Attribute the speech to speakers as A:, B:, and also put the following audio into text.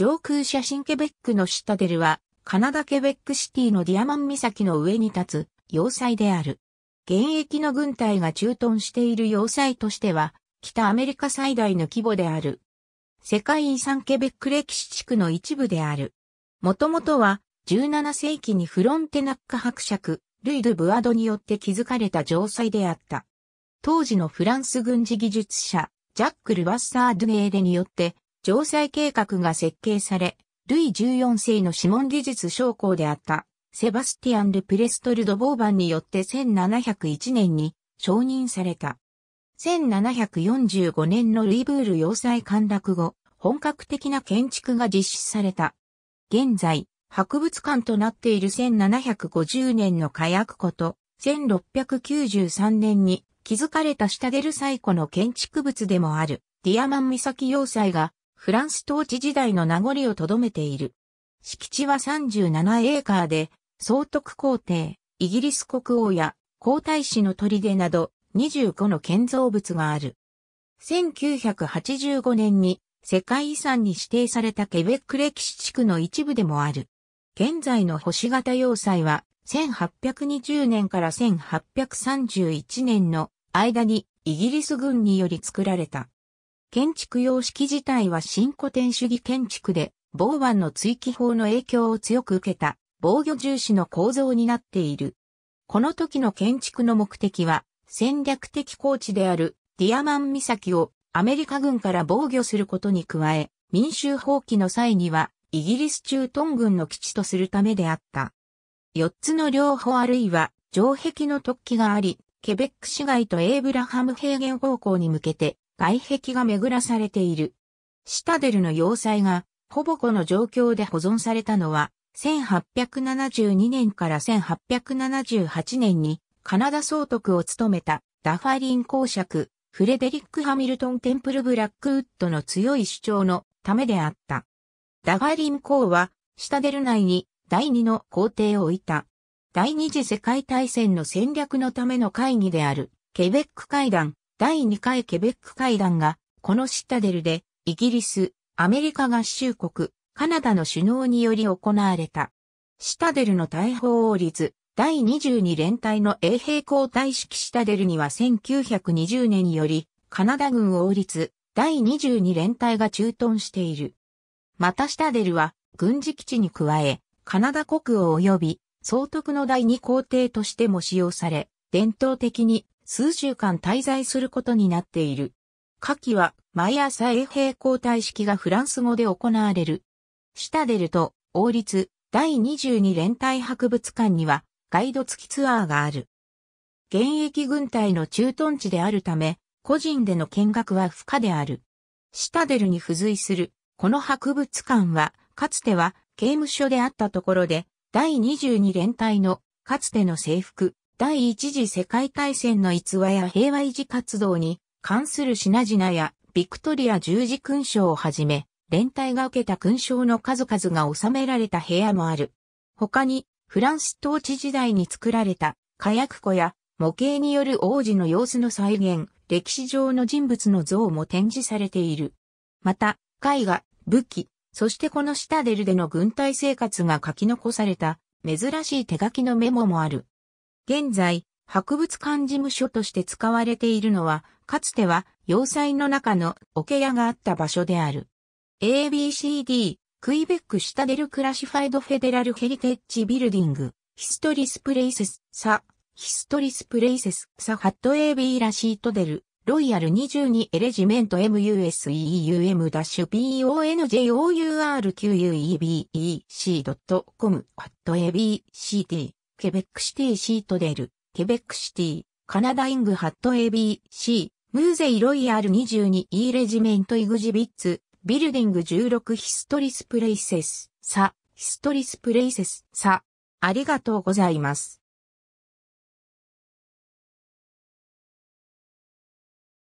A: 上空写真ケベックのシタデルは、カナダケベックシティのディアマン岬の上に立つ要塞である。現役の軍隊が駐屯している要塞としては、北アメリカ最大の規模である。世界遺産ケベック歴史地区の一部である。もともとは、17世紀にフロンテナッカ伯爵、ルイ・ドブアドによって築かれた城塞であった。当時のフランス軍事技術者、ジャック・ルワッサー・ドゥネーレによって城塞計画が設計され、ルイ14世の指紋技術将校であった、セバスティアン・ル・プレストル・ド・ボーバンによって1701年に承認された。1745年のルイブール要塞陥落後、本格的な建築が実施された。現在、博物館となっている1750年の火薬庫と、1693年に築かれた下出る最古の建築物でもある、ディアマン岬要塞がフランス統治時代の名残をとどめている。敷地は37エーカーで、総督皇帝、イギリス国王や皇太子の砦など25の建造物がある。1985年に世界遺産に指定されたケベック歴史地区の一部でもある。現在の星型要塞は1820年から1831年の間にイギリス軍により作られた。建築様式自体は新古典主義建築で、ボーワンの追記法の影響を強く受けた防御重視の構造になっている。この時の建築の目的は、戦略的高地であるディアマン岬をアメリカ軍から防御することに加え、民衆放棄の際には、イギリス中東軍の基地とするためであった。四つの両方あるいは、城壁の突起があり、ケベック市街とエイブラハム平原方向に向けて外壁が巡らされている。シタデルの要塞が、ほぼこの状況で保存されたのは、1872年から1878年にカナダ総督を務めたダファリン公爵、フレデリック・ハミルトン・テンプル・ブラックウッドの強い主張のためであった。ダファリン公は、シタデル内に第二の皇帝を置いた。第二次世界大戦の戦略のための会議である、ケベック会談、第2回ケベック会談が、このシタデルで、イギリス、アメリカ合衆国、カナダの首脳により行われた。シタデルの大砲王立、第22連隊の衛兵交代式シタデルには1920年により、カナダ軍王立、第22連隊が駐屯している。またシタデルは、軍事基地に加え、カナダ国王及び、総督の第二皇帝としても使用され、伝統的に数週間滞在することになっている。下記は毎朝衛兵交代式がフランス語で行われる。シタデルと王立第22連隊博物館にはガイド付きツアーがある。現役軍隊の駐屯地であるため、個人での見学は不可である。シタデルに付随する、この博物館は、かつては刑務所であったところで、第22連隊のかつての制服、第一次世界大戦の逸話や平和維持活動に関する品々やビクトリア十字勲章をはじめ、連帯が受けた勲章の数々が収められた部屋もある。他に、フランス統治時代に作られた火薬庫や模型による王子の様子の再現、歴史上の人物の像も展示されている。また、絵画、武器、そしてこのシタデルでの軍隊生活が書き残された珍しい手書きのメモもある。現在、博物館事務所として使われているのは、かつては要塞の中の桶屋があった場所である。ABCD、クイベックシタデルクラシファイドフェデラルヘリテッジビルディング、ヒストリスプレイセス、サ、ヒストリスプレイセス、サハット AB ラシートデル、ロイヤル22エレジメント MUSEUM-PONJOURQUEBEC.com a ト a b c d ケベックシティシートデル、ケベックシティ、カナダイングハット ABC、ムーゼイロイヤル 22E レジメントイグジビッツ、ビルディング16ヒストリスプレイセス、サ、ヒストリスプレイセス、サ。ありがとうございます。